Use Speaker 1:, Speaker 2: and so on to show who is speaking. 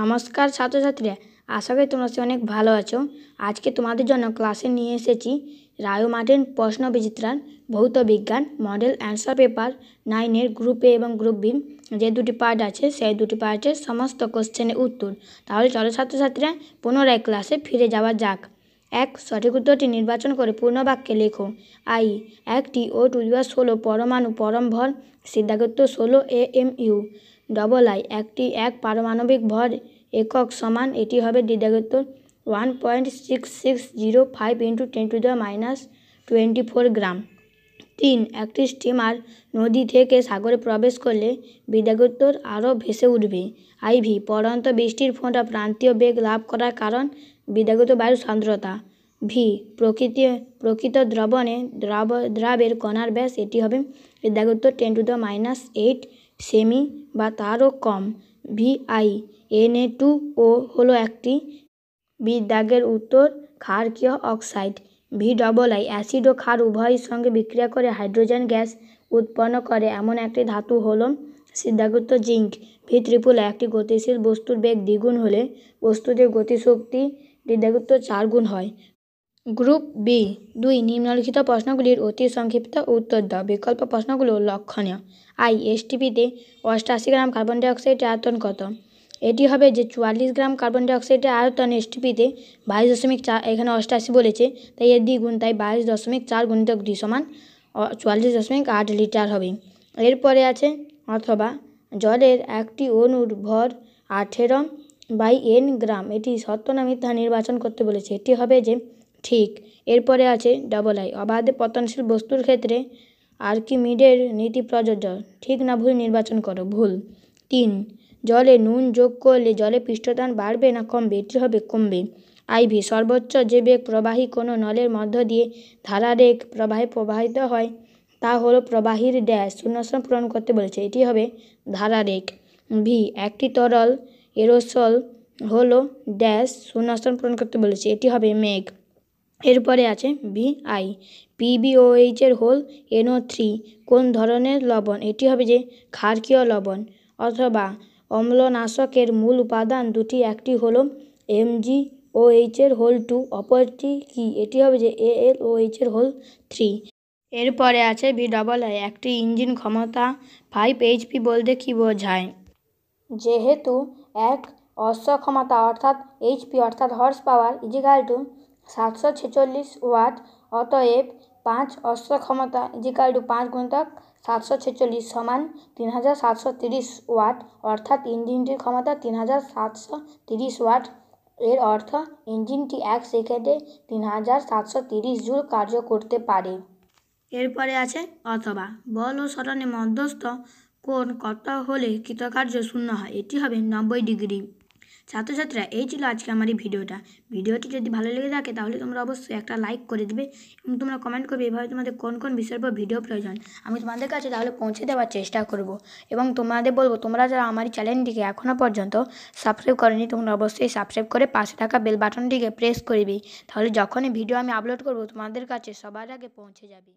Speaker 1: নমস্কার ছাত্রছাত্রীরা আশা করি তোমরা অনেক ভালো আছো আজকে তোমাদের জন্য ক্লাসে নিয়ে এসেছি রায় মার্টিন প্রশ্ন বিচিত্রার ভৌত বিজ্ঞান মডেল অ্যান্সার পেপার নাইনের গ্রুপ এ এবং গ্রুপ বি যে দুটি পার্ট আছে সেই দুটি পার্টের সমস্ত কোশ্চেনের উত্তর তাহলে চলো ছাত্রছাত্রীরা পুনরায় ক্লাসে ফিরে যাওয়া যাক এক সঠিক উত্তরটি নির্বাচন করে পূর্ণ বাক্যে লেখো আই একটি ও টু ষোলো পরমাণু পরম ভর সিদ্ধাগত ষোলো A M U double I একটি এক পারমাণবিক ভর একক সমান এটি হবে দ্বিধাগত one point six six zero five into ten to the minus twenty four gram তিন একটি স্টিমার নদী থেকে সাগরে প্রবেশ করলে বিদ্যাগোত্তর আরও ভেসে উঠবে আইভি পড়ন্ত বৃষ্টির ফোঁটা প্রান্তীয় বেগ লাভ করার কারণ বিদ্যাগত বায়ুর সান্দ্রতা ভি প্রকৃতি প্রকৃত দ্রবণে দ্রব দ্রাবের কণার ব্যাস এটি হবে বিদ্যাগোত্তর ten to the minus eight সেমি বা তারও কম টু ও হলো একটি বি দাগের উত্তর ক্ষারকীয় অক্সাইড ভি আই অ্যাসিড ও ক্ষার উভয়ের সঙ্গে বিক্রিয়া করে হাইড্রোজেন গ্যাস উৎপন্ন করে এমন একটি ধাতু হল সিদ্ধাগত জিঙ্ক ভি ত্রিপুল একটি গতিশীল বস্তুর বেগ দ্বিগুণ হলে বস্তুটির গতিশক্তি ডি চার গুণ হয় গ্রুপ বি দুই নিম্নলিখিত প্রশ্নগুলির অতি সংক্ষিপ্ত উত্তর দাও বিকল্প প্রশ্নগুলো লক্ষণীয় আই এসটিপিতে অষ্টআশি গ্রাম কার্বন ডাইঅক্সাইডের আয়তন কত এটি হবে যে চুয়াল্লিশ গ্রাম কার্বন ডাইঅক্সাইডের আয়তন এসটিপিতে বাইশ দশমিক চার এখানে অষ্টআশি বলেছে তাই এর দ্বিগুণ তাই বাইশ দশমিক চার গুণিত দুই সমান চুয়াল্লিশ দশমিক আট লিটার হবে এরপরে আছে অথবা জলের একটি অনুর ভর আঠেরো বাই এন গ্রাম এটি সত্য না মিথ্যা নির্বাচন করতে বলেছে এটি হবে যে ঠিক এরপরে আছে ডবল আই অবাধে পতনশীল বস্তুর ক্ষেত্রে আর্কিমিডের নীতি প্রযোজ্য ঠিক না ভুল নির্বাচন করো ভুল তিন জলে নুন যোগ করলে জলে পৃষ্ঠটান বাড়বে না কমবে এটি হবে কমবে আইভি সর্বোচ্চ যে বেগ প্রবাহী কোনো নলের মধ্য দিয়ে ধারারেক প্রবাহে প্রবাহিত হয় তা হলো প্রবাহীর ড্যাশ শূন্যশ্রম পূরণ করতে বলেছে এটি হবে ধারারেক ভি একটি তরল এরোসল হলো ড্যাশ শূন্যশ্রম পূরণ করতে বলেছে এটি হবে মেঘ এরপরে আছে ভিআই এর হোল এনও থ্রি কোন ধরনের লবণ এটি হবে যে ক্ষারকীয় লবণ অথবা অম্লনাশকের মূল উপাদান দুটি একটি হল হলো এর হোল টু অপরটি কি এটি হবে যে এর হোল থ্রি এরপরে আছে ভি ডবল আই একটি ইঞ্জিন ক্ষমতা ফাইভ এইচপি বলতে কী বোঝায় যেহেতু এক অশ্ব ক্ষমতা অর্থাৎ এইচপি অর্থাৎ হর্স পাওয়ার ইজিগাল টু সাতশো ছেচল্লিশ ওয়াট অতএব পাঁচ অস্ত্র ক্ষমতা ইজিকাল টু পাঁচ গুণিতক সাতশো ছেচল্লিশ সমান তিন হাজার সাতশো তিরিশ ওয়াট অর্থাৎ ইঞ্জিনটির ক্ষমতা তিন হাজার সাতশো তিরিশ ওয়াট এর অর্থ ইঞ্জিনটি এক সেকেন্ডে তিন হাজার সাতশো তিরিশ জুল কার্য করতে পারে এরপরে আছে অথবা বল ও সরণে মধ্যস্থ কোন কত হলে কৃতকার্য শূন্য হয় এটি হবে নব্বই ডিগ্রি ছাত্রছাত্রীরা এই ছিল আজকে আমার এই ভিডিওটা ভিডিওটি যদি ভালো লেগে থাকে তাহলে তোমরা অবশ্যই একটা লাইক করে দেবে এবং তোমরা কমেন্ট করবে এভাবে তোমাদের কোন কোন বিষয়ের উপর ভিডিও প্রয়োজন আমি তোমাদের কাছে তাহলে পৌঁছে দেওয়ার চেষ্টা করব এবং তোমাদের বলবো তোমরা যারা আমার চ্যানেলটিকে এখনও পর্যন্ত সাবস্ক্রাইব করেনি তোমরা অবশ্যই সাবস্ক্রাইব করে পাশে থাকা বেল বাটনটিকে প্রেস করবি তাহলে যখনই ভিডিও আমি আপলোড করব তোমাদের কাছে সবার আগে পৌঁছে যাবে